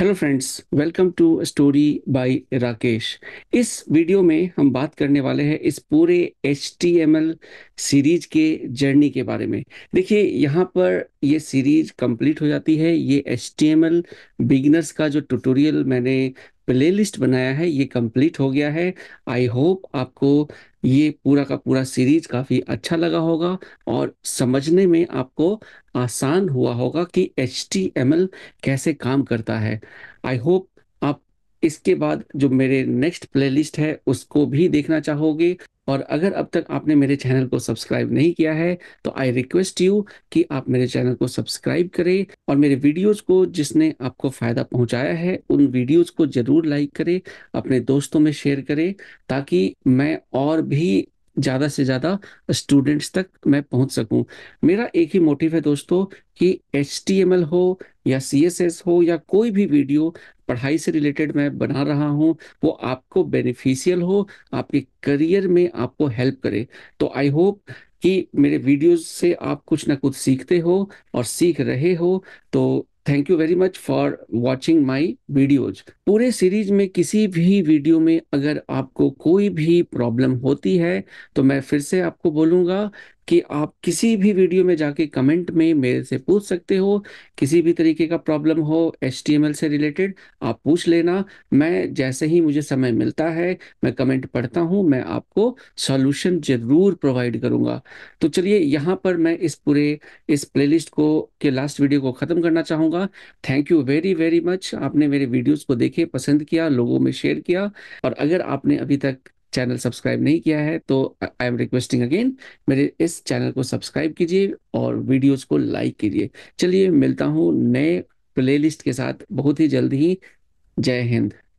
hello friends welcome to story by Rakesh इस video में हम बात करने वाले हैं इस पूरे एच सीरीज के जर्नी के बारे में देखिए यहाँ पर ये सीरीज कंप्लीट हो जाती है ये एच बिगिनर्स का जो ट्यूटोरियल मैंने प्लेलिस्ट बनाया है ये कंप्लीट हो गया है आई होप आपको ये पूरा का पूरा सीरीज काफ़ी अच्छा लगा होगा और समझने में आपको आसान हुआ होगा कि एच कैसे काम करता है आई होप आप इसके बाद जो मेरे नेक्स्ट प्लेलिस्ट है उसको भी देखना चाहोगे और अगर अब तक आपने मेरे चैनल को सब्सक्राइब नहीं किया है तो आई रिक्वेस्ट यू कि आप मेरे चैनल को सब्सक्राइब करें और मेरे वीडियोस को जिसने आपको फ़ायदा पहुंचाया है उन वीडियोस को ज़रूर लाइक करें अपने दोस्तों में शेयर करें ताकि मैं और भी ज़्यादा से ज़्यादा स्टूडेंट्स तक मैं पहुंच सकूं मेरा एक ही मोटिव है दोस्तों कि एच हो या सी हो या कोई भी वीडियो पढ़ाई से रिलेटेड मैं बना रहा हूँ वो आपको बेनिफिशियल हो आपके करियर में आपको हेल्प करे तो आई होप कि मेरे वीडियोस से आप कुछ ना कुछ सीखते हो और सीख रहे हो तो thank you very much for watching my videos पूरे सीरीज में किसी भी वीडियो में अगर आपको कोई भी प्रॉब्लम होती है तो मैं फिर से आपको बोलूंगा कि आप किसी भी वीडियो में जाके कमेंट में मेरे से पूछ सकते हो किसी भी तरीके का प्रॉब्लम हो एच से रिलेटेड आप पूछ लेना मैं जैसे ही मुझे समय मिलता है मैं कमेंट पढ़ता हूँ मैं आपको सॉल्यूशन जरूर प्रोवाइड करूँगा तो चलिए यहाँ पर मैं इस पूरे इस प्ले को के लास्ट वीडियो को ख़त्म करना चाहूँगा thank you very very much आपने मेरे वीडियोज़ को देखे पसंद किया लोगों में शेयर किया और अगर आपने अभी तक चैनल सब्सक्राइब नहीं किया है तो आई एम रिक्वेस्टिंग अगेन मेरे इस चैनल को सब्सक्राइब कीजिए और वीडियोस को लाइक कीजिए चलिए मिलता हूँ नए प्लेलिस्ट के साथ बहुत ही जल्द ही जय हिंद